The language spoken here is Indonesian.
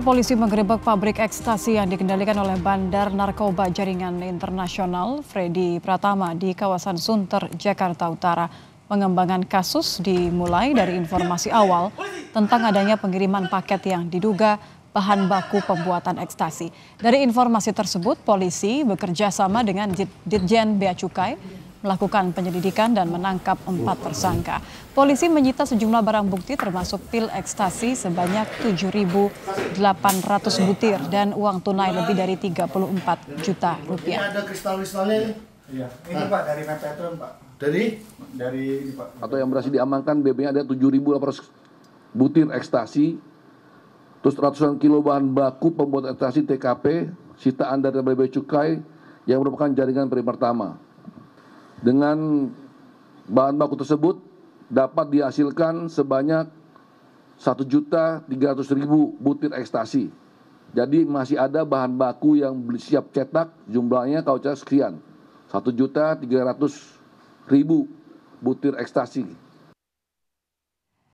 polisi menggerebek pabrik ekstasi yang dikendalikan oleh bandar narkoba jaringan internasional Freddy Pratama di kawasan Sunter, Jakarta Utara. Pengembangan kasus dimulai dari informasi awal tentang adanya pengiriman paket yang diduga bahan baku pembuatan ekstasi. Dari informasi tersebut, polisi bekerja sama dengan Ditjen Bea Cukai melakukan penyelidikan dan menangkap empat tersangka. Polisi menyita sejumlah barang bukti termasuk pil ekstasi sebanyak 7.800 butir dan uang tunai lebih dari 34 juta rupiah. Ini ada kristal-kristalnya ini? Iya. Ini Pak dari Mepetron Pak. Dari? Dari Pak. Atau yang berhasil diamankan BB ada 7.800 butir ekstasi, terus ratusan kilo bahan baku pembuat ekstasi TKP, sitaan dari BB cukai yang merupakan jaringan pertama dengan bahan baku tersebut dapat dihasilkan sebanyak 1.300.000 butir ekstasi. Jadi masih ada bahan baku yang siap cetak jumlahnya kalau cetak sekian. 1.300.000 butir ekstasi.